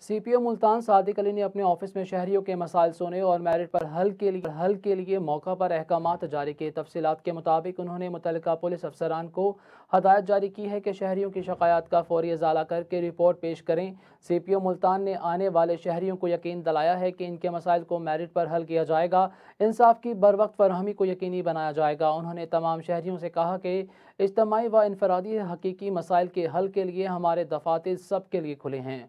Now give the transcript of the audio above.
CPO Multan Sadiq Ali ने अपने office में शहरियों के मसाइल सुने और मेरिट पर हल के लिए हल के लिए मौका पर अहकाम जारी किए तफसीत के मुताबिक उन्होंने मुतल पुलिस अफसरान को हदायत जारी की है कि शहरीों की शिकायत का फौरी अजाला करके रिपोर्ट पेश करें सी पी ओ मुल्तान ने आने वाले शहरीों को यकीन दिलाया है कि इनके मसाइल को मेरिट पर हल किया जाएगा इंसाफ की बर वक्त फरहमी को यकीनी बनाया जाएगा उन्होंने तमाम शहरीों से कहा कि इज्तमी व इनफरादी हकीकी मसाइल के हल के लिए हमारे दफातर सब के लिए खुले हैं